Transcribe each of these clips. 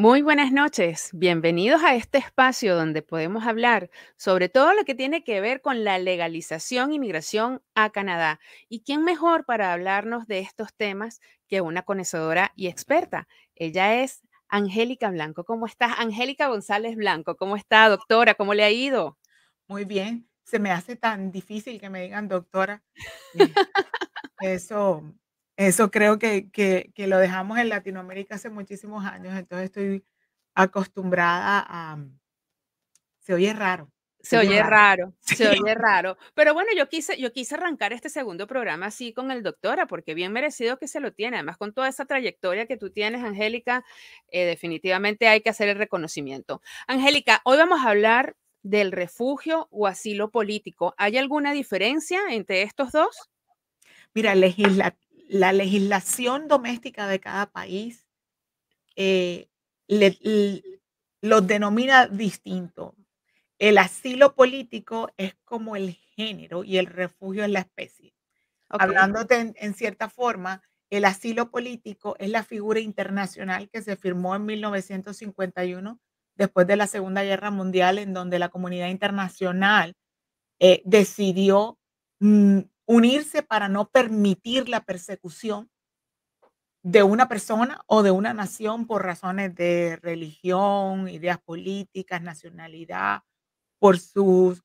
Muy buenas noches, bienvenidos a este espacio donde podemos hablar sobre todo lo que tiene que ver con la legalización y migración a Canadá. ¿Y quién mejor para hablarnos de estos temas que una conocedora y experta? Ella es Angélica Blanco. ¿Cómo estás? Angélica González Blanco, ¿cómo está, doctora? ¿Cómo le ha ido? Muy bien, se me hace tan difícil que me digan doctora. Eh, eso eso creo que, lo dejamos en Latinoamérica hace muchísimos años, entonces estoy acostumbrada a... Mm, se oye raro. Se, oye raro, se oye raro. Pero bueno, yo quise, yo quise arrancar este segundo programa así con el doctora, porque bien merecido que se lo tiene. Además, con toda esa trayectoria que tú tienes, Angélica, eh, definitivamente hay que hacer el reconocimiento. Angélica, hoy vamos a hablar del refugio o asilo político. ¿Hay alguna diferencia entre estos dos? Mira, legislativo la legislación doméstica de cada país eh, los denomina distinto. El asilo político es como el género y el refugio es la especie. hablando Hablándote en, cierta forma, el asilo político es la figura internacional que se firmó en 1951 después de la Segunda Guerra Mundial, en donde la comunidad internacional eh, decidió mm, unirse para no permitir la persecución de una persona o de una nación por razones de religión, ideas políticas, nacionalidad, por su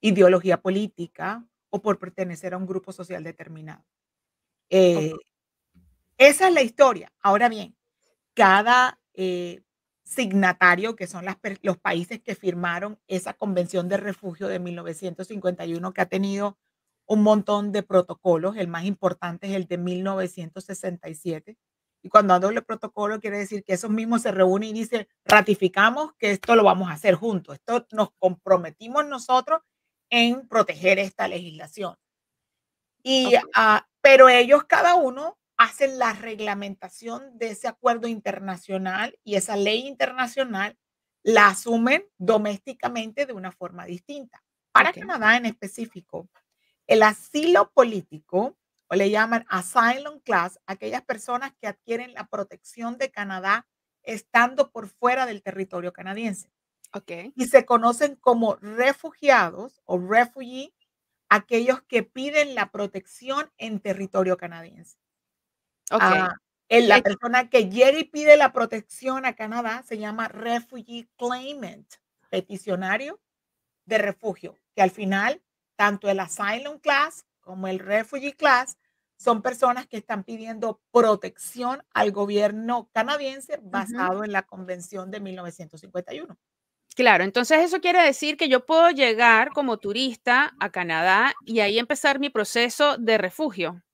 ideología política o por pertenecer a un grupo social determinado. Eh, esa es la historia. Ahora bien, cada eh, signatario, que son los países que firmaron esa Convención de Refugio de 1951, que ha tenido un montón de protocolos. El más importante es el de 1967. Y cuando hablo de protocolo, quiere decir que esos mismos se reúnen y dicen, ratificamos que esto lo vamos a hacer juntos. Esto nos comprometimos nosotros en proteger esta legislación. Y, pero ellos cada uno hacen la reglamentación de ese acuerdo internacional y esa ley internacional la asumen domésticamente de una forma distinta. Para Canadá en específico, el asilo político, o le llaman asylum class, aquellas personas que adquieren la protección de Canadá estando por fuera del territorio canadiense. Okay. Y se conocen como refugiados o refugee, aquellos que piden la protección en territorio canadiense. Ah, la persona que llega pide la protección a Canadá se llama Refugee Claimant, peticionario de refugio, que al final tanto el Asylum Class como el Refugee Class son personas que están pidiendo protección al gobierno canadiense basado en la Convención de 1951. Claro, entonces eso quiere decir que yo puedo llegar como turista a Canadá y ahí empezar mi proceso de refugio.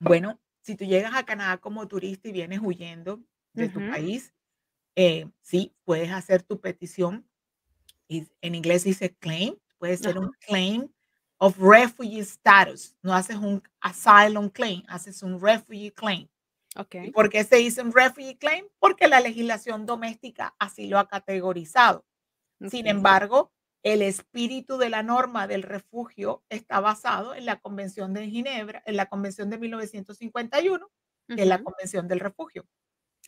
Bueno, si tú llegas a Canadá como turista y vienes huyendo de tu país, eh, sí, puedes hacer tu petición. en inglés dice claim, puede ser un claim of refugee status. No haces un asylum claim, haces un refugee claim. Okay. ¿Por qué se dice un refugee claim? Porque la legislación doméstica así lo ha categorizado. Sin embargo, el espíritu de la norma del refugio está basado en la Convención de Ginebra, en la Convención de 1951, en la Convención del Refugio.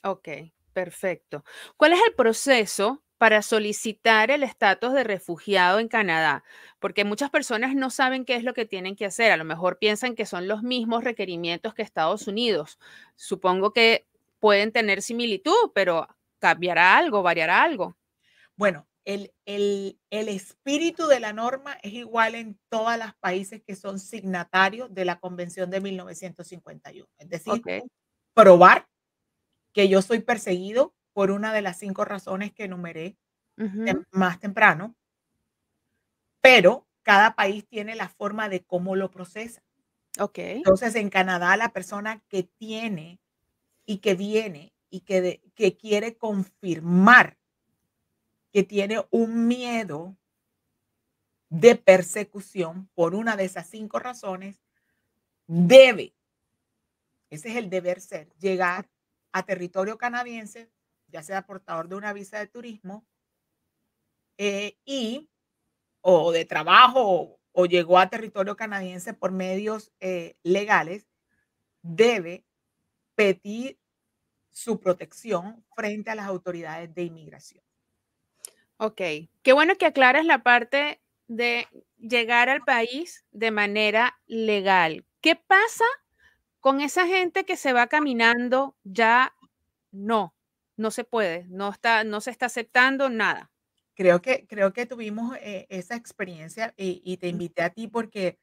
Ok, perfecto. ¿Cuál es el proceso para solicitar el estatus de refugiado en Canadá? Porque muchas personas no saben qué es lo que tienen que hacer. A lo mejor piensan que son los mismos requerimientos que Estados Unidos. Supongo que pueden tener similitud, pero cambiará algo, variará algo. Bueno, el, espíritu de la norma es igual en todas las países que son signatarios de la Convención de 1951. Es decir, probar que yo soy perseguido por una de las cinco razones que enumeré más temprano, pero cada país tiene la forma de cómo lo procesa. Okay. Entonces, en Canadá, la persona que tiene y que viene y que, que quiere confirmar que tiene un miedo de persecución por una de esas cinco razones, debe, ese es el deber ser, llegar a territorio canadiense, ya sea portador de una visa de turismo eh, y o de trabajo o llegó a territorio canadiense por medios eh, legales, debe pedir su protección frente a las autoridades de inmigración. Ok, qué bueno que aclaras la parte de llegar al país de manera legal. ¿Qué pasa con esa gente que se va caminando ya no, no se puede, no está, no se está aceptando nada. Creo que, creo que tuvimos eh, esa experiencia y, te invité a ti porque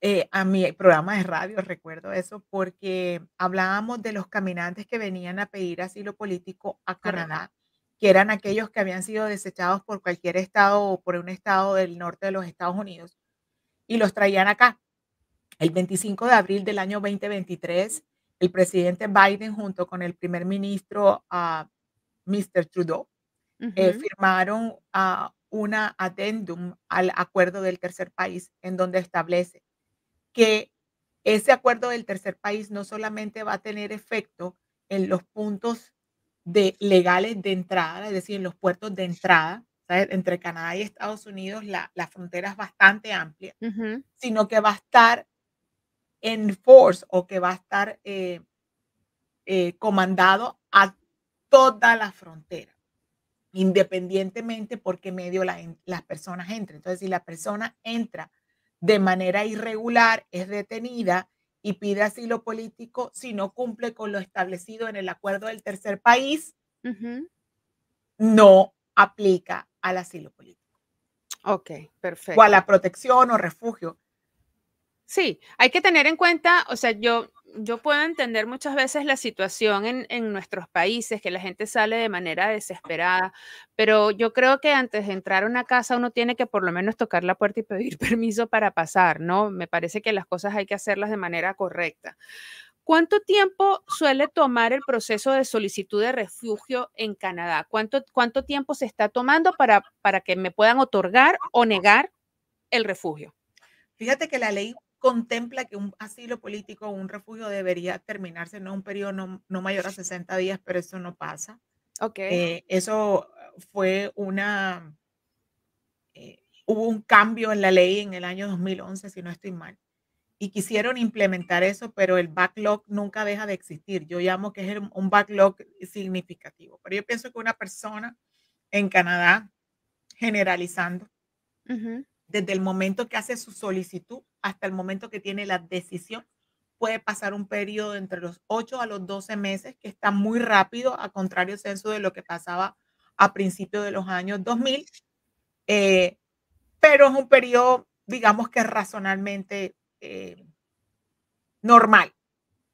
eh, a mi programa de radio, recuerdo eso, porque hablábamos de los caminantes que venían a pedir asilo político a Canadá que eran aquellos que habían sido desechados por cualquier estado o por un estado del norte de los Estados Unidos, y los traían acá. El 25 de abril del año 2023, el presidente Biden junto con el primer ministro ah, Mr. Trudeau eh, firmaron a ah, una adendum al acuerdo del tercer país en donde establece que ese acuerdo del tercer país no solamente va a tener efecto en los puntos de legales de entrada, es decir, en los puertos de entrada. Entre Canadá y Estados Unidos la, frontera es bastante amplia, sino que va a estar en force o que va a estar eh, eh, comandado a toda la frontera, independientemente por qué medio las personas entran. Entonces, si la persona entra de manera irregular, es detenida y pide asilo político si no cumple con lo establecido en el acuerdo del tercer país, no aplica al asilo político. Ok, perfecto. O a la protección o refugio. Sí, hay que tener en cuenta, o sea, yo yo puedo entender muchas veces la situación en, en, nuestros países, que la gente sale de manera desesperada, pero yo creo que antes de entrar a una casa uno tiene que por lo menos tocar la puerta y pedir permiso para pasar, ¿no? Me parece que las cosas hay que hacerlas de manera correcta. ¿Cuánto tiempo suele tomar el proceso de solicitud de refugio en Canadá? ¿Cuánto, cuánto tiempo se está tomando para, para que me puedan otorgar o negar el refugio? Fíjate que la ley contempla que un asilo político o un refugio debería terminarse en un periodo no, mayor a 60 días, pero eso no pasa. Okay. Eh, eso fue una... Eh, hubo un cambio en la ley en el año 2011, si no estoy mal, y quisieron implementar eso, pero el backlog nunca deja de existir. Yo llamo que es un backlog significativo, pero yo pienso que una persona en Canadá, generalizando, desde el momento que hace su solicitud hasta el momento que tiene la decisión. Puede pasar un periodo entre los 8 a los 12 meses, que está muy rápido, a contrario censo de lo que pasaba a principios de los años 2000. Eh, pero es un periodo, digamos que razonablemente eh, normal,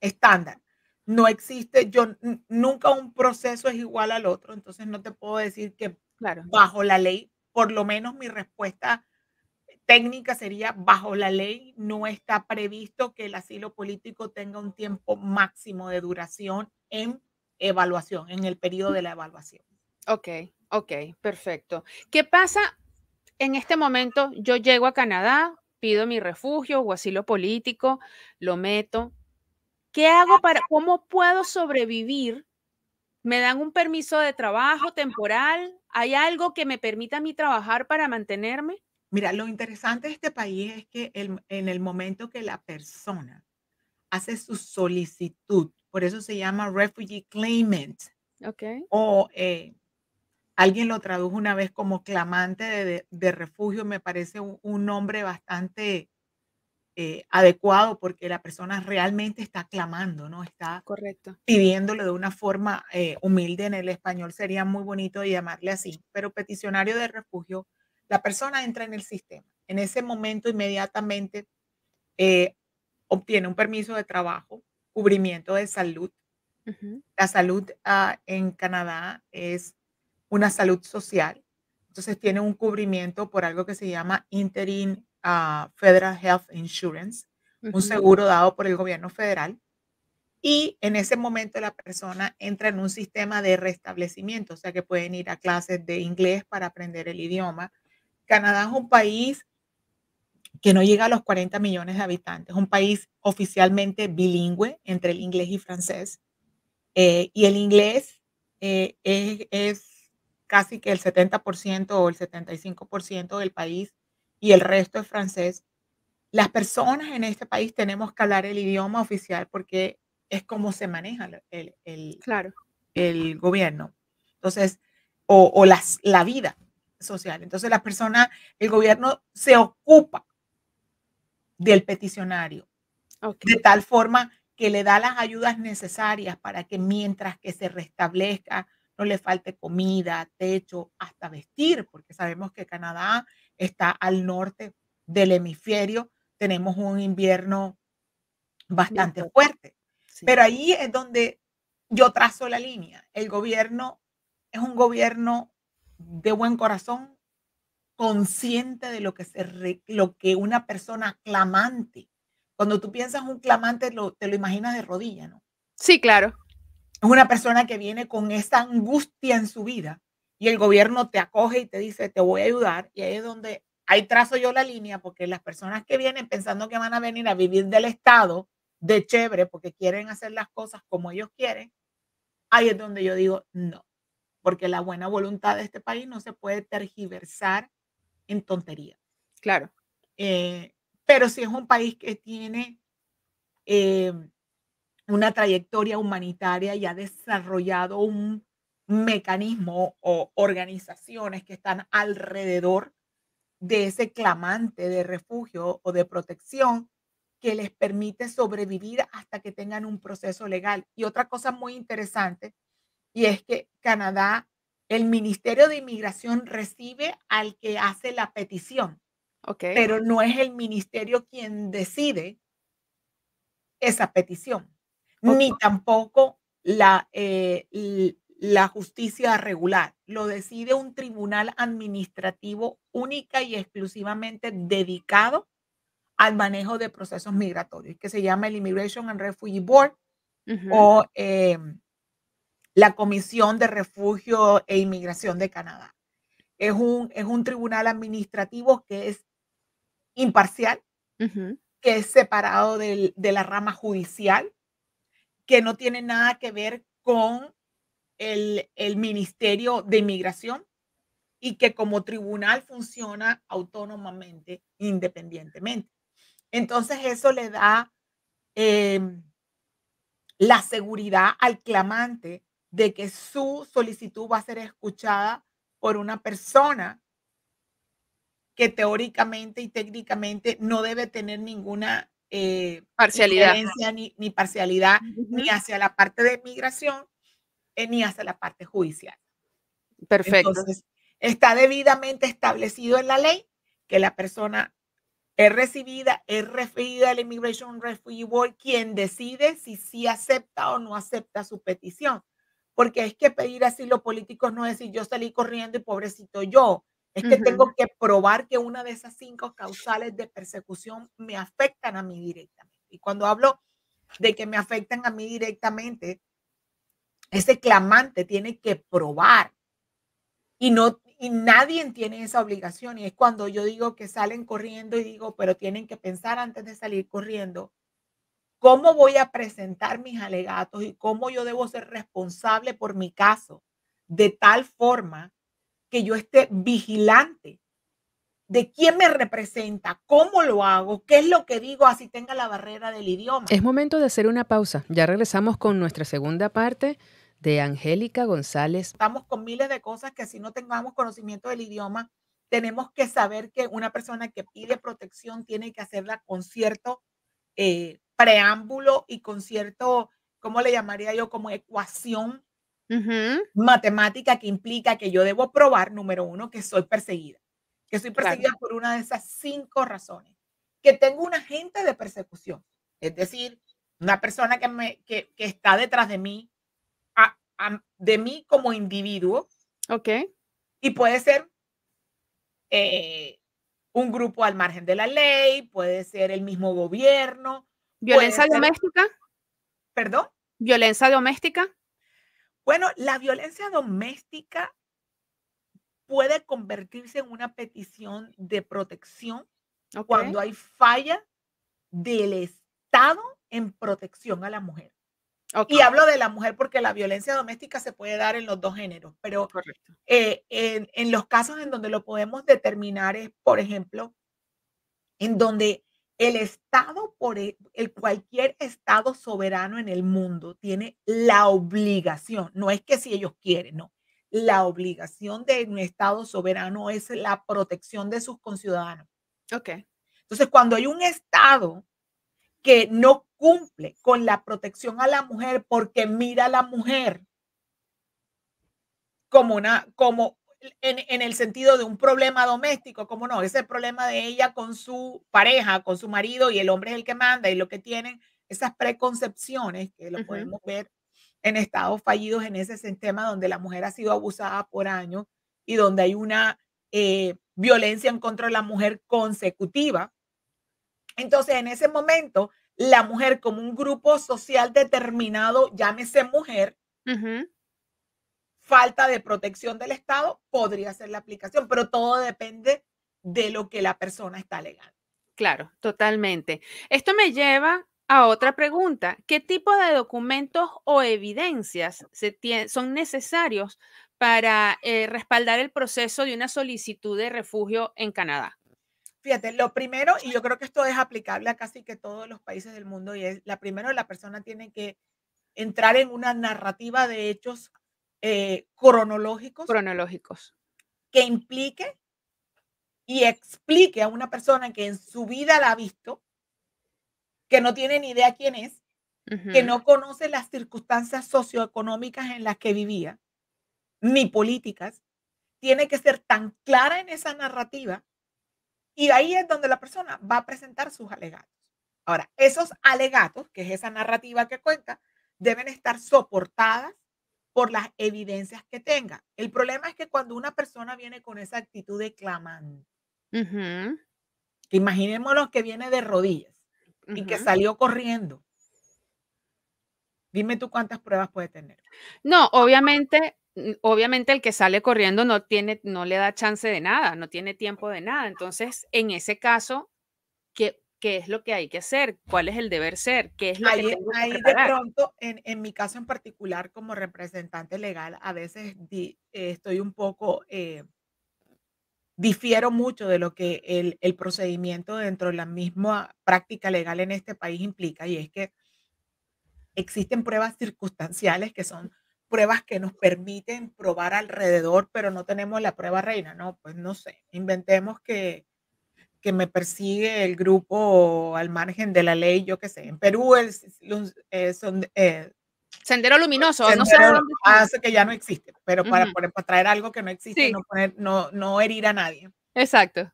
estándar. No existe, yo nunca un proceso es igual al otro, entonces no te puedo decir que claro. bajo la ley, por lo menos mi respuesta técnica sería bajo la ley no está previsto que el asilo político tenga un tiempo máximo de duración en evaluación, en el periodo de la evaluación. Ok, ok, perfecto. ¿Qué pasa en este momento? Yo llego a Canadá, pido mi refugio o asilo político, lo meto. ¿Qué hago para, cómo puedo sobrevivir? ¿Me dan un permiso de trabajo temporal? ¿Hay algo que me permita a mí trabajar para mantenerme? Mira, lo interesante de este país es que en el momento que la persona hace su solicitud, por eso se llama refugee claimant, okay. o eh, alguien lo tradujo una vez como clamante de, refugio, me parece un, nombre bastante eh, adecuado porque la persona realmente está clamando, ¿no? Está Correcto. pidiéndolo de una forma eh, humilde en el español, sería muy bonito llamarle así, pero peticionario de refugio la persona entra en el sistema. En ese momento inmediatamente eh, obtiene un permiso de trabajo, cubrimiento de salud. La salud ah, en Canadá es una salud social. Entonces tiene un cubrimiento por algo que se llama Interim ah, Federal Health Insurance, un seguro dado por el gobierno federal. Y en ese momento la persona entra en un sistema de restablecimiento, o sea que pueden ir a clases de inglés para aprender el idioma, Canadá es un país que no llega a los 40 millones de habitantes, un país oficialmente bilingüe entre el inglés y francés. Eh, y el inglés eh, es, casi que el 70% o el 75% del país y el resto es francés. Las personas en este país tenemos que hablar el idioma oficial porque es como se maneja el, claro. el gobierno. Entonces, o, o las, la vida, social. Entonces las personas, el gobierno se ocupa del peticionario de tal forma que le da las ayudas necesarias para que mientras que se restablezca no le falte comida, techo, hasta vestir, porque sabemos que Canadá está al norte del hemisferio, tenemos un invierno bastante fuerte. Pero ahí es donde yo trazo la línea. El gobierno es un gobierno de buen corazón, consciente de lo que, se, lo que una persona clamante, cuando tú piensas un clamante, te lo imaginas de rodillas, ¿no? Sí, claro. Es una persona que viene con esa angustia en su vida y el gobierno te acoge y te dice, te voy a ayudar. Y ahí es donde, hay trazo yo la línea, porque las personas que vienen pensando que van a venir a vivir del Estado, de chévere, porque quieren hacer las cosas como ellos quieren, ahí es donde yo digo, no, porque la buena voluntad de este país no se puede tergiversar en tontería. Claro. Eh, pero si es un país que tiene eh, una trayectoria humanitaria y ha desarrollado un mecanismo o organizaciones que están alrededor de ese clamante de refugio o de protección que les permite sobrevivir hasta que tengan un proceso legal. Y otra cosa muy interesante y es que Canadá, el Ministerio de Inmigración recibe al que hace la petición, okay. pero no es el ministerio quien decide esa petición, ni tampoco la, eh, la justicia regular. Lo decide un tribunal administrativo única y exclusivamente dedicado al manejo de procesos migratorios, que se llama el Immigration and Refugee Board o em, la Comisión de Refugio e Inmigración de Canadá. Es un, es un tribunal administrativo que es imparcial, que es separado de la rama judicial, que no tiene nada que ver con el, Ministerio de Inmigración y que como tribunal funciona autónomamente, independientemente. Entonces eso le da em, la seguridad al clamante de que su solicitud va a ser escuchada por una persona que teóricamente y técnicamente no debe tener ninguna eh, parcialidad. Ni, parcialidad, ni hacia la parte de migración, eh, ni hacia la parte judicial. Perfecto. está debidamente establecido en la ley que la persona es recibida, es referida al Immigration Refugee Board, quien decide si sí acepta o no acepta su petición porque es que pedir así los políticos no es decir yo salí corriendo y pobrecito yo. Es que tengo que probar que una de esas cinco causales de persecución me afectan a mí directamente. Y cuando hablo de que me afectan a mí directamente, ese clamante tiene que probar. Y, no, y nadie tiene esa obligación. Y es cuando yo digo que salen corriendo y digo, pero tienen que pensar antes de salir corriendo cómo voy a presentar mis alegatos y cómo yo debo ser responsable por mi caso, de tal forma que yo esté vigilante de quién me representa, cómo lo hago, qué es lo que digo, así tenga la barrera del idioma. Es momento de hacer una pausa. Ya regresamos con nuestra segunda parte de Angélica González. Estamos con miles de cosas que si no tengamos conocimiento del idioma, tenemos que saber que una persona que pide protección tiene que hacerla con cierto eh, preámbulo y con cierto, ¿cómo le llamaría yo? Como ecuación matemática que implica que yo debo probar, número uno, que soy perseguida, que soy perseguida por una de esas cinco razones, que tengo un agente de persecución, es decir, una persona que, me, que, que está detrás de mí, de mí como individuo. Ok. Y puede ser eh, un grupo al margen de la ley, puede ser el mismo gobierno, ¿Violencia doméstica? ¿Perdón? ¿Violencia doméstica? Bueno, la violencia doméstica puede convertirse en una petición de protección cuando hay falla del Estado en protección a la mujer. Y hablo de la mujer porque la violencia doméstica se puede dar en los dos géneros, pero eh, en, los casos en donde lo podemos determinar es, por ejemplo, en donde el Estado, por e, el, cualquier Estado soberano en el mundo tiene la obligación, no es que si ellos quieren, no. La obligación de un Estado soberano es la protección de sus conciudadanos. Ok. Entonces, cuando hay un Estado que no cumple con la protección a la mujer porque mira a la mujer como una, como en, el sentido de un problema doméstico, como no, ese problema de ella con su pareja, con su marido y el hombre es el que manda y lo que tienen, esas preconcepciones que lo podemos ver en estados fallidos en ese sistema donde la mujer ha sido abusada por años y donde hay una eh, violencia en contra de la mujer consecutiva. Entonces, en ese momento, la mujer como un grupo social determinado, llámese mujer, falta de protección del Estado, podría ser la aplicación, pero todo depende de lo que la persona está alegando. Claro, totalmente. Esto me lleva a otra pregunta. ¿Qué tipo de documentos o evidencias son necesarios para eh, respaldar el proceso de una solicitud de refugio en Canadá? Fíjate, lo primero, y yo creo que esto es aplicable a casi que todos los países del mundo, y es, la primera, la persona tiene que entrar en una narrativa de hechos eh, cronológicos. Cronológicos. Que implique y explique a una persona que en su vida la ha visto, que no tiene ni idea quién es, que no conoce las circunstancias socioeconómicas en las que vivía, ni políticas, tiene que ser tan clara en esa narrativa y ahí es donde la persona va a presentar sus alegatos. Ahora, esos alegatos, que es esa narrativa que cuenta, deben estar soportadas por las evidencias que tenga. El problema es que cuando una persona viene con esa actitud de clamando, imaginemos los que viene de rodillas y que salió corriendo. Dime tú cuántas pruebas puede tener. No, ah, ah. obviamente, obviamente el que sale corriendo no tiene, no le da chance de nada, no tiene tiempo de nada. Entonces, en ese caso, que qué es lo que hay que hacer, cuál es el deber ser, qué es lo ahí, que hacer. ahí de pronto, en, en, mi caso en particular como representante legal, a veces eh, estoy un poco, eh, difiero mucho de lo que el, el, procedimiento dentro de la misma práctica legal en este país implica, y es que existen pruebas circunstanciales que son pruebas que nos permiten probar alrededor, pero no tenemos la prueba reina, ¿no? Pues no sé, inventemos que que me persigue el grupo al margen de la ley, yo qué sé. En Perú es... Eh, son, eh, Sendero Luminoso, no sé hace que ya no existe, pero para, traer algo que no existe, no, no, no herir a nadie. Exacto.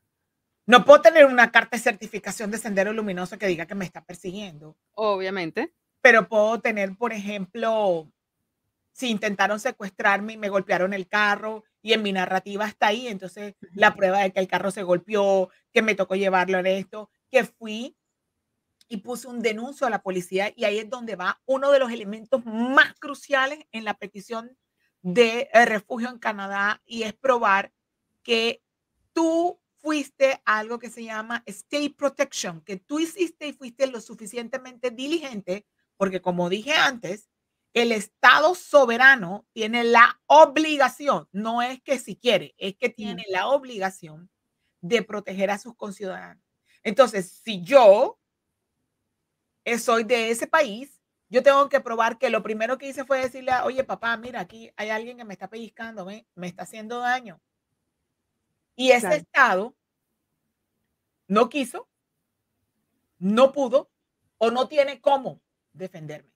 No puedo tener una carta de certificación de Sendero Luminoso que diga que me está persiguiendo. Obviamente. Pero puedo tener, por ejemplo, si intentaron secuestrarme y me golpearon el carro y en mi narrativa está ahí. Entonces, la prueba de que el carro se golpeó, que me tocó llevarlo en esto, que fui y puse un denuncio a la policía y ahí es donde va uno de los elementos más cruciales en la petición de eh, refugio en Canadá y es probar que tú fuiste a algo que se llama state protection, que tú hiciste y fuiste lo suficientemente diligente, porque como dije antes, el Estado soberano tiene la obligación, no es que si quiere, es que tiene la obligación de proteger a sus conciudadanos. Entonces, si yo soy de ese país, yo tengo que probar que lo primero que hice fue decirle, oye papá, mira, aquí hay alguien que me está pellizcando, me, está haciendo daño. Y ese Estado no quiso, no pudo o no tiene cómo defenderme.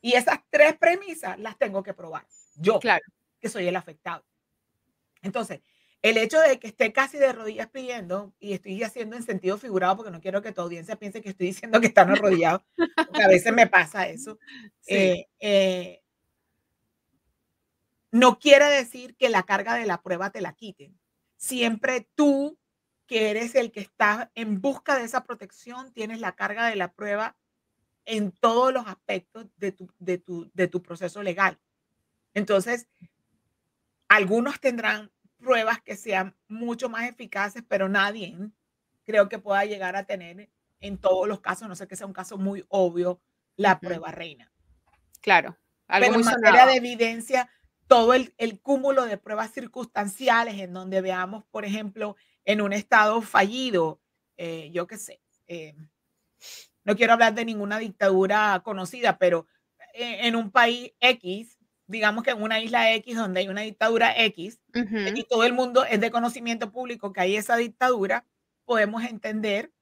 Y esas tres premisas las tengo que probar. Yo, claro. que soy el afectado. Entonces, el hecho de que esté casi de rodillas pidiendo, y estoy haciendo en sentido figurado porque no quiero que tu audiencia piense que estoy diciendo que están arrodillados, porque a veces me pasa eso, eh, eh, no quiere decir que la carga de la prueba te la quiten. Siempre tú, que eres el que está en busca de esa protección, tienes la carga de la prueba en todos los aspectos de tu, de tu, de tu proceso legal. Entonces, algunos tendrán pruebas que sean mucho más eficaces, pero nadie creo que pueda llegar a tener en todos los casos, no sé que sea un caso muy obvio, la prueba reina. Claro. Algo pero muy en materia de evidencia, todo el, el, cúmulo de pruebas circunstanciales en donde veamos, por ejemplo, en un estado fallido, eh, yo qué sé, eh, no quiero hablar de ninguna dictadura conocida, pero e, en un país X, digamos que en una isla X donde hay una dictadura X y todo el mundo es de conocimiento público que hay esa dictadura, podemos entender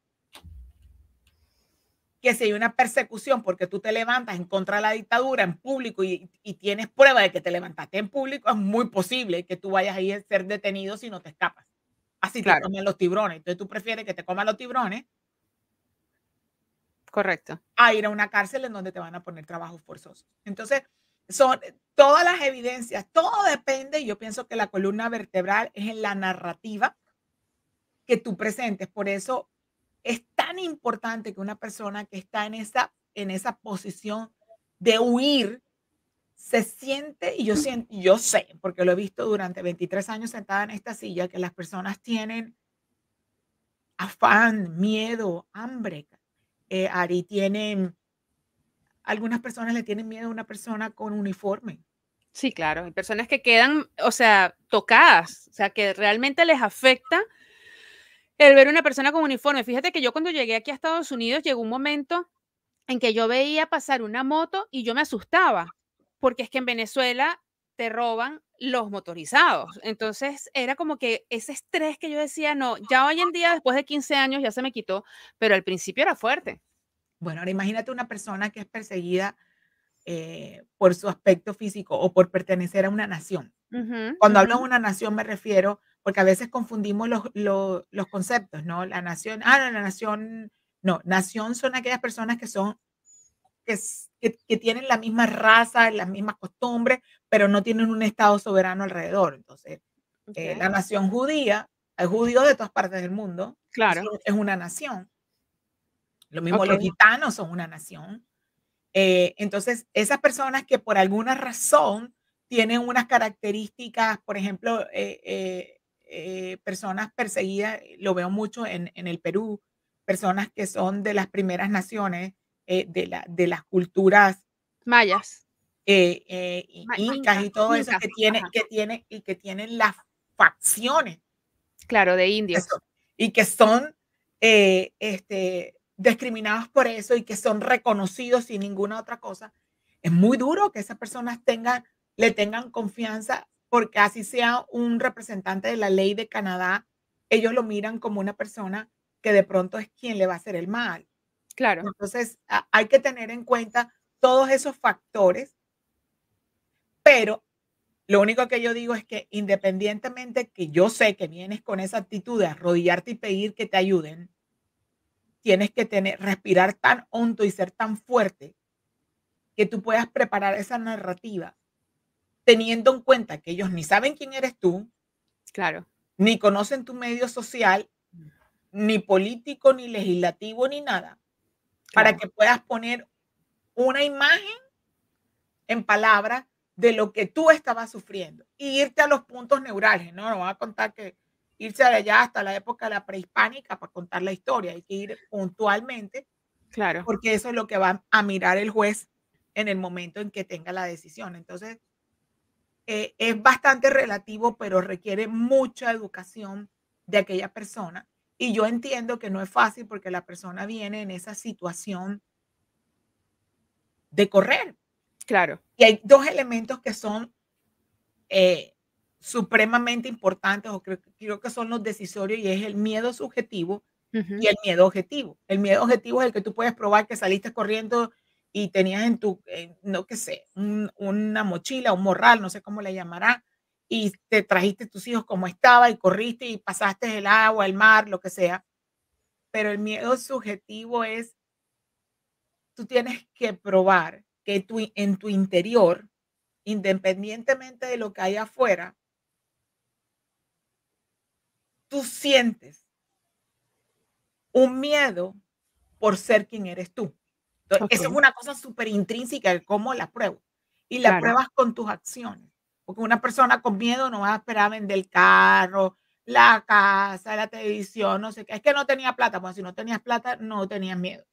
que si hay una persecución porque tú te levantas en contra de la dictadura en público y, tienes prueba de que te levantaste en público, es muy posible que tú vayas ahí a ser detenido si no te escapas. Así claro. te comen los tiburones. Entonces tú prefieres que te coman los tiburones Correcto. A ir a una cárcel en donde te van a poner trabajos forzosos. Entonces, son eh, todas las evidencias, todo depende, yo pienso que la columna vertebral es en la narrativa que tú presentes. Por eso es tan importante que una persona que está en esa, en esa posición de huir se siente, y yo, yo sé, porque lo he visto durante 23 años sentada en esta silla, que las personas tienen afán, miedo, hambre, eh, Ari tiene, algunas personas le tienen miedo a una persona con uniforme. Sí, claro, hay personas que quedan, o sea, tocadas, o sea, que realmente les afecta el ver una persona con uniforme. Fíjate que yo cuando llegué aquí a Estados Unidos llegó un momento en que yo veía pasar una moto y yo me asustaba, porque es que en Venezuela te roban los motorizados. Entonces era como que ese estrés que yo decía, no, ya hoy en día, después de 15 años, ya se me quitó, pero al principio era fuerte. Bueno, ahora imagínate una persona que es perseguida eh, por su aspecto físico o por pertenecer a una nación. Cuando hablo de una nación me refiero, porque a veces confundimos los, conceptos, ¿no? La nación, ah, la nación, no, nación son aquellas personas que son que, tienen la misma raza, las mismas costumbres, pero no tienen un Estado soberano alrededor. Entonces, eh, la nación judía, hay judíos de todas partes del mundo, claro. es una nación. Lo mismo los gitanos son una nación. Eh, entonces, esas personas que por alguna razón tienen unas características, por ejemplo, eh, personas perseguidas, lo veo mucho en, el Perú, personas que son de las primeras naciones eh, de, la, de, las culturas mayas, eh, eh, incas y todo eso que tiene, que tiene y que tienen las facciones. Claro, de indios. y que son este, discriminados por eso y que son reconocidos sin ninguna otra cosa. Es muy duro que esas personas tengan, le tengan confianza porque así sea un representante de la ley de Canadá, ellos lo miran como una persona que de pronto es quien le va a hacer el mal. Claro. Entonces, hay que tener en cuenta todos esos factores, pero lo único que yo digo es que independientemente que yo sé que vienes con esa actitud de arrodillarte y pedir que te ayuden, tienes que tener, respirar tan hondo y ser tan fuerte que tú puedas preparar esa narrativa teniendo en cuenta que ellos ni saben quién eres tú, claro, ni conocen tu medio social, ni político, ni legislativo, ni nada, para que puedas poner una imagen en palabras de lo que tú estabas sufriendo y irte a los puntos neurales, ¿no? Nos va a contar que irse de allá hasta la época de la prehispánica para contar la historia, hay que ir puntualmente. Claro. Porque eso es lo que va a mirar el juez en el momento en que tenga la decisión. Entonces, eh, es bastante relativo, pero requiere mucha educación de aquella persona y yo entiendo que no es fácil porque la persona viene en esa situación de correr. Claro. Y hay dos elementos que son eh, supremamente importantes, o creo, que son los decisorios, y es el miedo subjetivo y el miedo objetivo. El miedo objetivo es el que tú puedes probar que saliste corriendo y tenías en tu, eh, no qué sé, una mochila, un morral, no sé cómo le llamará y te trajiste tus hijos como estaba y corriste y pasaste el agua, el mar, lo que sea. Pero el miedo subjetivo es, tú tienes que probar que tú en tu interior, independientemente de lo que hay afuera, tú sientes un miedo por ser quien eres tú. Eso es una cosa súper intrínseca de cómo la pruebo. Y la pruebas con tus acciones. Porque una persona con miedo no va a esperar a vender el carro, la casa, la televisión, no sé qué. Es que no tenía plata. Pues si no tenías plata, no tenías miedo.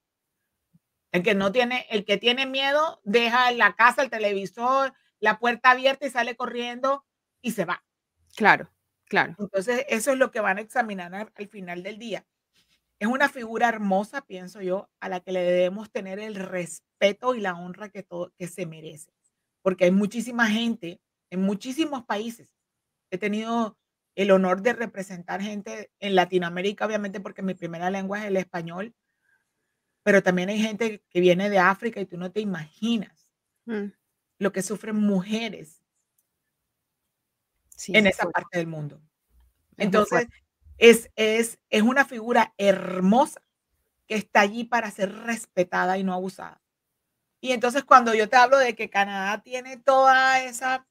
El que no tiene, el que tiene miedo, deja la casa, el televisor, la puerta abierta y sale corriendo y se va. Claro, claro. Entonces, eso es lo que van a examinar al, final del día. Es una figura hermosa, pienso yo, a la que le debemos tener el respeto y la honra que, todo, que se merece. Porque hay muchísima gente en muchísimos países. He tenido el honor de representar gente en Latinoamérica, obviamente porque mi primera lengua es el español, pero también hay gente que viene de África y tú no te imaginas mm. lo que sufren mujeres en esa parte del mundo. Entonces, es, es, es una figura hermosa que está allí para ser respetada y no abusada. Y entonces cuando yo te hablo de que Canadá tiene toda esa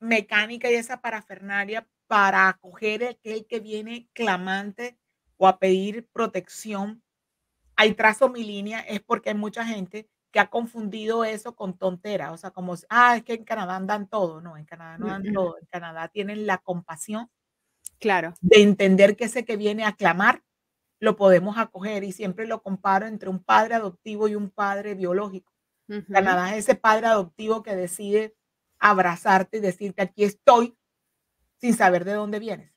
mecánica y esa parafernalia para acoger aquel que viene clamante o a pedir protección. Hay trazo mi línea, es porque hay mucha gente que ha confundido eso con tontera, o sea, como, ah, es que en Canadá andan todo, no, en Canadá no dan todo, en Canadá tienen la compasión claro. de entender que ese que viene a clamar lo podemos acoger y siempre lo comparo entre un padre adoptivo y un padre biológico. Canadá es ese padre adoptivo que decide abrazarte y decirte, aquí estoy, sin saber de dónde vienes.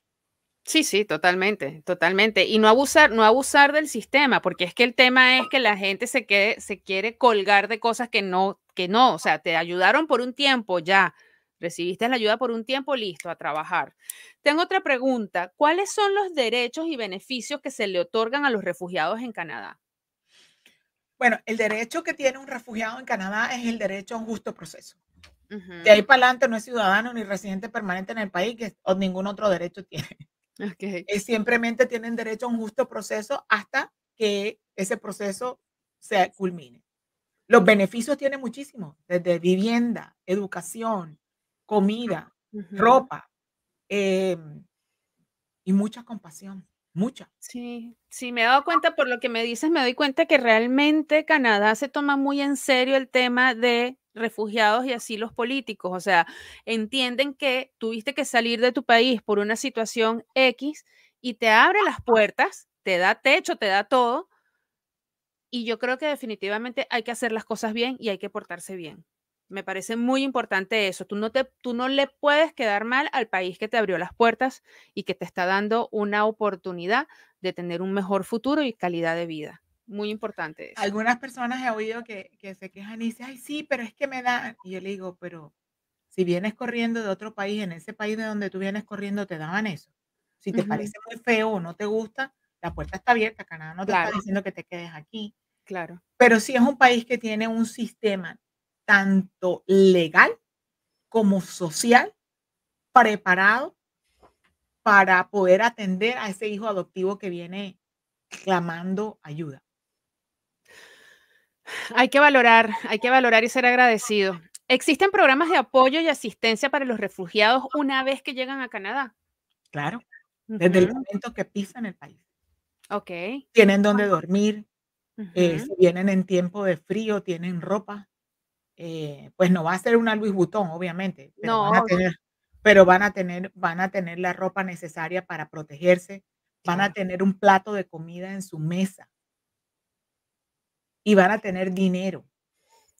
Sí, sí, totalmente, totalmente. Y no abusar, no abusar del sistema, porque es que el tema es que la gente se, quede, se quiere colgar de cosas que no, que no, o sea, te ayudaron por un tiempo ya, recibiste la ayuda por un tiempo, listo, a trabajar. Tengo otra pregunta, ¿cuáles son los derechos y beneficios que se le otorgan a los refugiados en Canadá? Bueno, el derecho que tiene un refugiado en Canadá es el derecho a un justo proceso. De ahí para adelante no es ciudadano ni residente permanente en el país que, o ningún otro derecho tiene. Okay. simplemente tienen derecho a un justo proceso hasta que ese proceso se culmine. Los beneficios tienen muchísimos, desde vivienda, educación, comida, ropa em, y mucha compasión mucha. Sí, sí, me he dado cuenta por lo que me dices, me doy cuenta que realmente Canadá se toma muy en serio el tema de refugiados y asilos políticos, o sea, entienden que tuviste que salir de tu país por una situación X y te abre las puertas, te da techo, te da todo. Y yo creo que definitivamente hay que hacer las cosas bien y hay que portarse bien. Me parece muy importante eso. Tú no, te, tú no le puedes quedar mal al país que te abrió las puertas y que te está dando una oportunidad de tener un mejor futuro y calidad de vida. Muy importante eso. Algunas personas he oído que, se quejan y dicen, ay, sí, pero es que me da. Y yo le digo, pero si vienes corriendo de otro país, en ese país de donde tú vienes corriendo, te daban eso. Si te parece muy feo o no te gusta, la puerta está abierta. Canadá no te está diciendo que te quedes aquí. Claro. Pero si es un país que tiene un sistema tanto legal como social preparado para poder atender a ese hijo adoptivo que viene clamando ayuda. Hay que valorar, hay que valorar y ser agradecido. ¿Existen programas de apoyo y asistencia para los refugiados una vez que llegan a Canadá? Claro, desde el momento que pisan el país. Ok. Tienen donde dormir, eh, si vienen en tiempo de frío, tienen ropa, eh, pues no va a ser una Luis Butón, obviamente, pero, van a tener, pero van a tener, la ropa necesaria para protegerse, van a tener un plato de comida en su mesa y van a tener dinero.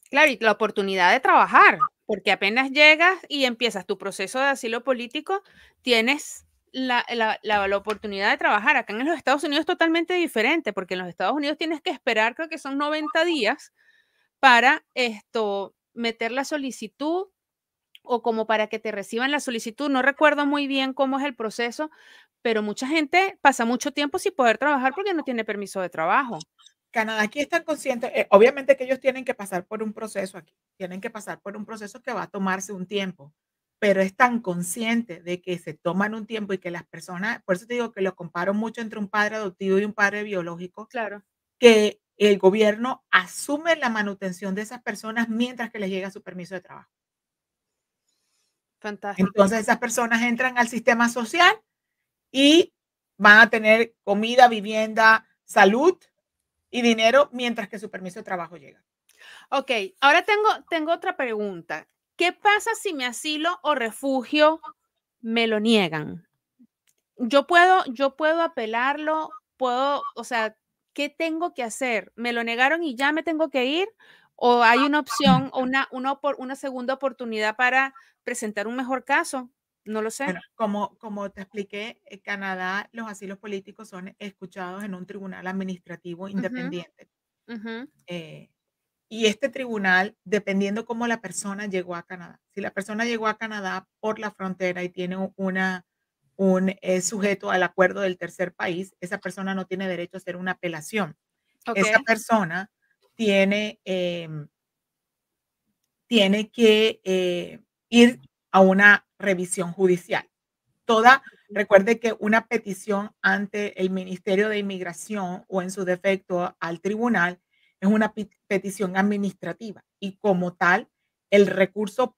Claro, y la oportunidad de trabajar, porque apenas llegas y empiezas tu proceso de asilo político, tienes la, la, oportunidad de trabajar. Acá en los Estados Unidos es totalmente diferente, porque en los Estados Unidos tienes que esperar, creo que son 90 días para esto meter la solicitud o como para que te reciban la solicitud. No recuerdo muy bien cómo es el proceso, pero mucha gente pasa mucho tiempo sin poder trabajar porque no tiene permiso de trabajo. Canadá aquí están conscientes, eh, obviamente que ellos tienen que pasar por un proceso aquí, tienen que pasar por un proceso que va a tomarse un tiempo, pero están consciente de que se toman un tiempo y que las personas, por eso te digo que lo comparo mucho entre un padre adoptivo y un padre biológico, claro. que el gobierno asume la manutención de esas personas mientras que les llega su permiso de trabajo. Fantástico. Entonces esas personas entran al sistema social y van a tener comida, vivienda, salud y dinero mientras que su permiso de trabajo llega. Ok, ahora tengo, tengo otra pregunta. ¿Qué pasa si mi asilo o refugio me lo niegan? Yo puedo, yo puedo apelarlo, puedo, o sea, ¿qué tengo que hacer? ¿Me lo negaron y ya me tengo que ir? ¿O hay ah, una opción, una, una, una segunda oportunidad para presentar un mejor caso? No lo sé. como, como te expliqué, en eh, Canadá los asilos políticos son escuchados en un tribunal administrativo independiente. Eh, y este tribunal, dependiendo cómo la persona llegó a Canadá, si la persona llegó a Canadá por la frontera y tiene una un eh, sujeto al acuerdo del tercer país, esa persona no tiene derecho a hacer una apelación. Esa persona tiene, em, tiene que eh, ir a una revisión judicial. Toda, recuerde que una petición ante el Ministerio de Inmigración o en su defecto al tribunal es una petición administrativa y como tal, el recurso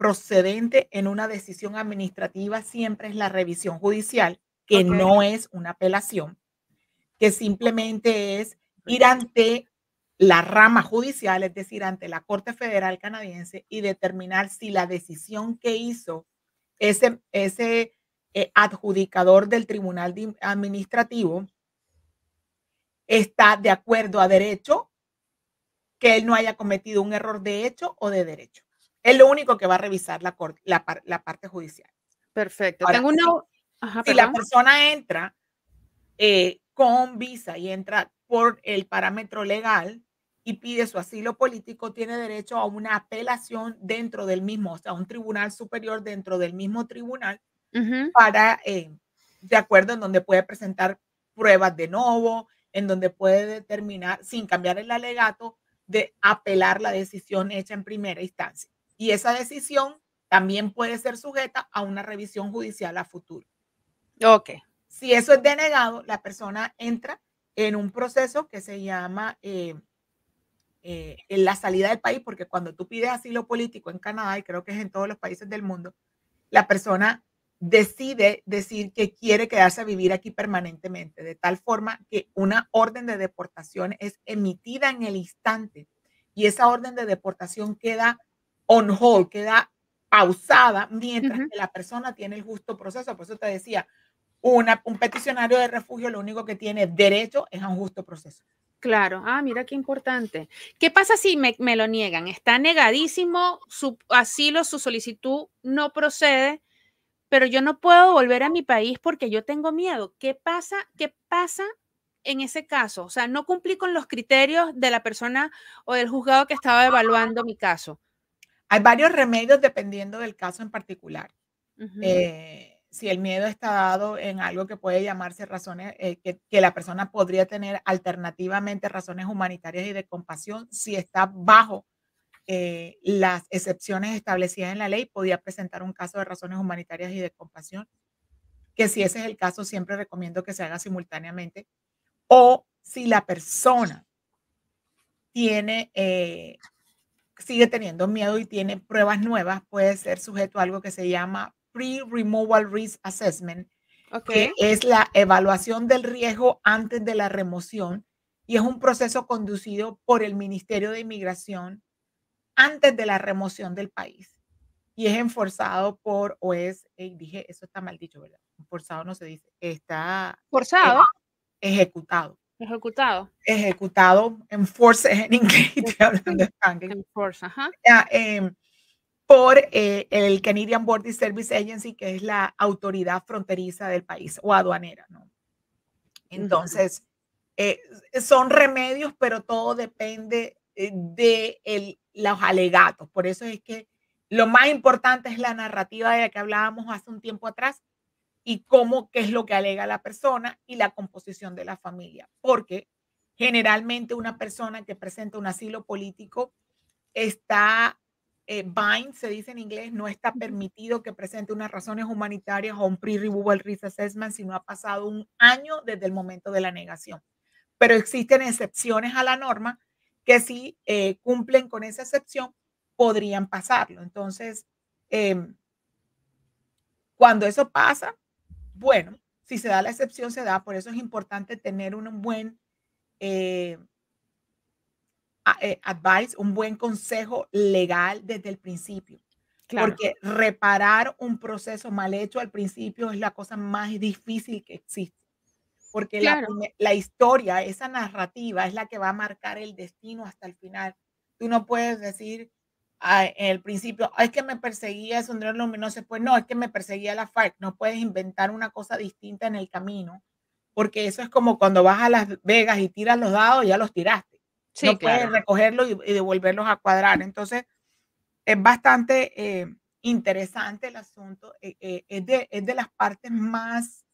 procedente en una decisión administrativa siempre es la revisión judicial, que no es una apelación, que simplemente es ir ante la rama judicial, es decir, ante la Corte Federal Canadiense y determinar si la decisión que hizo ese, ese eh, adjudicador del Tribunal Administrativo está de acuerdo a derecho, que él no haya cometido un error de hecho o de derecho. Es lo único que va a revisar la, la parte judicial. Perfecto. Tengo si la persona entra eh, con visa y entra por el parámetro legal y pide su asilo político, tiene derecho a una apelación dentro del mismo, o sea, un tribunal superior dentro del mismo tribunal para, eh, de acuerdo, en donde puede presentar pruebas de nuevo, en donde puede determinar, sin cambiar el alegato, de apelar la decisión hecha en primera instancia y esa decisión también puede ser sujeta a una revisión judicial a futuro. Ok. Si eso es denegado, la persona entra en un proceso que se llama eh, eh, en la salida del país, porque cuando tú pides asilo político en Canadá, y creo que es en todos los países del mundo, la persona decide decir que quiere quedarse a vivir aquí permanentemente, de tal forma que una orden de deportación es emitida en el instante y esa orden de deportación queda on hold, queda pausada mientras que la persona tiene el justo proceso. Por eso te decía, un peticionario de refugio lo único que tiene derecho es a un justo proceso. Claro, ah, mira qué importante. ¿Qué pasa si me, me lo niegan? Está negadísimo su asilo, su solicitud no procede, pero yo no puedo volver a mi país porque yo tengo miedo. ¿Qué pasa? ¿Qué pasa en ese caso? O sea, no cumplí con los criterios de la persona o del juzgado que estaba evaluando mi caso. Hay varios remedios dependiendo del caso en particular. Eh, si el miedo está dado en algo que puede llamarse razones, eh, que, la persona podría tener alternativamente razones humanitarias y de compasión, si está bajo eh, las excepciones establecidas en la ley, podría presentar un caso de razones humanitarias y de compasión, que si ese es el caso, siempre recomiendo que se haga simultáneamente. O si la persona tiene sigue teniendo miedo y tiene pruebas nuevas, puede ser sujeto a algo que se llama Pre-Removal Risk Assessment, que es la evaluación del riesgo antes de la remoción y es un proceso conducido por el Ministerio de Inmigración antes de la remoción del país y es enforzado por, o es, dije, eso está mal dicho, ¿verdad? Enforzado no se dice, está... Forzado. Ejecutado. Ejecutado. Ejecutado, en inglés, estoy hablando de force, ajá. Em, por eh, el Canadian Border Service Agency, que es la autoridad fronteriza del país o aduanera, ¿no? Entonces, eh, son remedios, pero todo depende eh, de el, los alegatos. Por eso es que lo más importante es la narrativa de la que hablábamos hace un tiempo atrás, y cómo, qué es lo que alega la persona y la composición de la familia. Porque generalmente una persona que presenta un asilo político está eh, bind, se dice en inglés, no está permitido que presente unas razones humanitarias o un pre-removal risk assessment si no ha pasado un año desde el momento de la negación. Pero existen excepciones a la norma que si eh, cumplen con esa excepción podrían pasarlo. Entonces, em, cuando eso pasa, bueno, si se da la excepción, se da. Por eso es importante tener un buen eh, eh, advice, un buen consejo legal desde el principio. Porque reparar un proceso mal hecho al principio es la cosa más difícil que existe. Porque la, la historia, esa narrativa es la que va a marcar el destino hasta el final. Tú no puedes decir, el principio, es que me perseguía no Luminoso, pues no, es que me perseguía la FARC, no puedes inventar una cosa distinta en el camino, porque eso es como cuando vas a Las Vegas y tiras los dados, ya los tiraste. no puedes recogerlos y, devolverlos a cuadrar. Entonces, es bastante eh, interesante el asunto, eh, eh, es, de, las partes más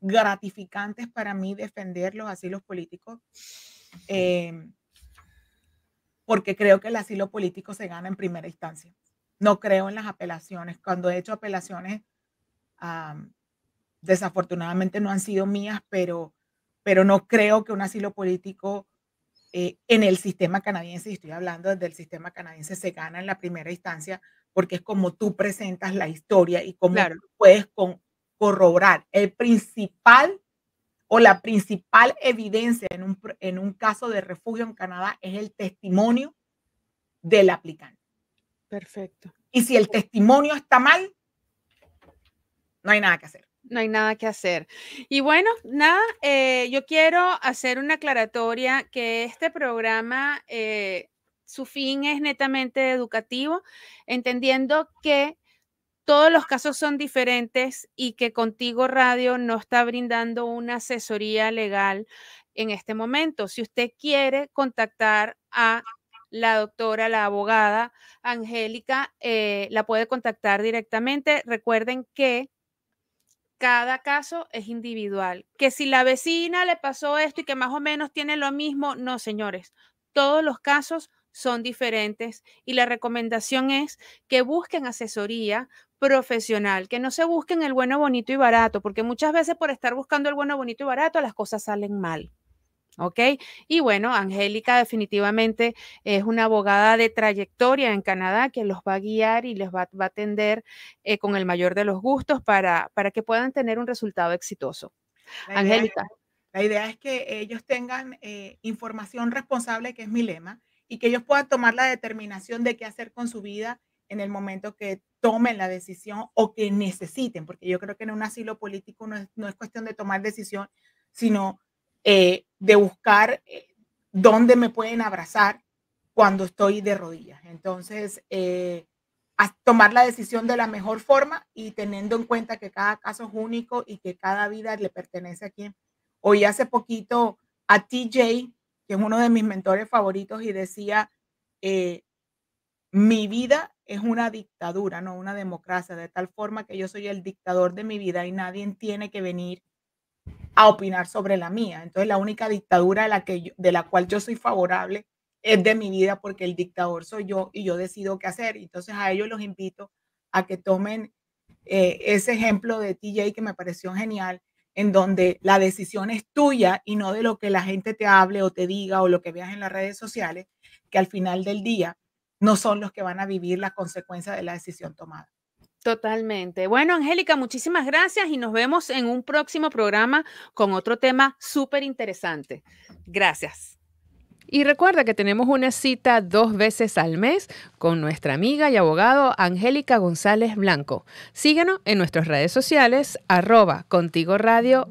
gratificantes para mí defenderlos, así los políticos. Em, porque creo que el asilo político se gana en primera instancia. No creo en las apelaciones. Cuando he hecho apelaciones, desafortunadamente no han sido mías, pero, pero no creo que un asilo político eh, en el sistema canadiense, y estoy hablando desde sistema canadiense, se gana en la primera instancia porque es como tú presentas la historia y cómo puedes corroborar. El principal o la principal evidencia en un, caso de refugio en Canadá es el testimonio del aplicante. Perfecto. Y si el testimonio está mal, no hay nada que hacer. No hay nada que hacer. Y bueno, nada, eh, yo quiero hacer una aclaratoria que este programa, eh, su fin es netamente educativo, entendiendo que todos los casos son diferentes y que Contigo Radio no está brindando una asesoría legal en este momento. Si usted quiere contactar a la doctora, la abogada Angélica, eh, la puede contactar directamente. Recuerden que cada caso es individual. Que si la vecina le pasó esto y que más o menos tiene lo mismo, no, señores. Todos los casos son diferentes y la recomendación es que busquen asesoría profesional, que no se busquen el bueno, bonito y barato, porque muchas veces por estar buscando el bueno, bonito y barato, las cosas salen mal. ¿Ok? Y bueno, Angélica definitivamente es una abogada de trayectoria en Canadá que los va a guiar y les va, a atender eh, con el mayor de los gustos para, para que puedan tener un resultado exitoso. Angélica. La idea es que ellos tengan eh, información responsable, que es mi lema, y que ellos puedan tomar la determinación de qué hacer con su vida en el momento que tomen la decisión o que necesiten, porque yo creo que en un asilo político no es, cuestión de tomar decisión, sino eh, de buscar eh, dónde me pueden abrazar cuando estoy de rodillas. Entonces, eh, tomar la decisión de la mejor forma y teniendo en cuenta que cada caso es único y que cada vida le pertenece a quien. Hoy hace poquito a TJ, que es uno de mis mentores favoritos, y decía, mi vida es una dictadura, no una democracia, de tal forma que yo soy el dictador de mi vida y nadie tiene que venir a opinar sobre la mía. Entonces la única dictadura de la, que de la cual yo soy favorable es de mi vida porque el dictador soy yo y yo decido qué hacer. Entonces a ellos los invito a que tomen eh, ese ejemplo de TJ que me pareció genial, en donde la decisión es tuya y no de lo que la gente te hable o te diga o lo que veas en las redes sociales, que al final del día no son los que van a vivir las consecuencias de la decisión tomada. Totalmente. Bueno, Angélica, muchísimas gracias y nos vemos en un próximo programa con otro tema súper interesante. Gracias. Y recuerda que tenemos una cita dos veces al mes con nuestra amiga y abogado Angélica González Blanco. Síguenos en nuestras redes sociales arroba contigoradio.us.